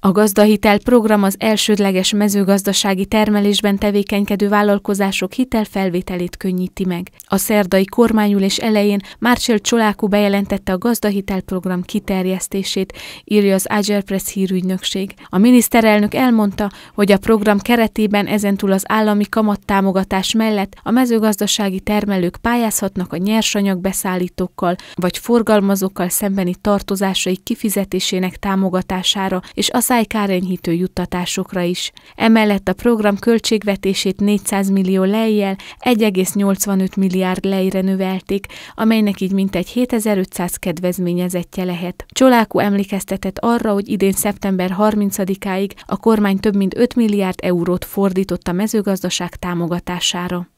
A gazdahitel program az elsődleges mezőgazdasági termelésben tevékenykedő vállalkozások hitelfelvételét könnyíti meg. A szerdai kormányülés elején Márcsel Csolákú bejelentette a gazdahitel program kiterjesztését, írja az PRESS hírügynökség. A miniszterelnök elmondta, hogy a program keretében ezentúl az állami kamattámogatás mellett a mezőgazdasági termelők pályázhatnak a nyersanyag beszállítókkal vagy forgalmazókkal szembeni tartozásaik kifizetésének támogatására, és azt szájkárenyhítő juttatásokra is. Emellett a program költségvetését 400 millió lejjel 1,85 milliárd lejre növelték, amelynek így mintegy 7500 kedvezményezettje lehet. Csolákú emlékeztetett arra, hogy idén szeptember 30-áig a kormány több mint 5 milliárd eurót fordított a mezőgazdaság támogatására.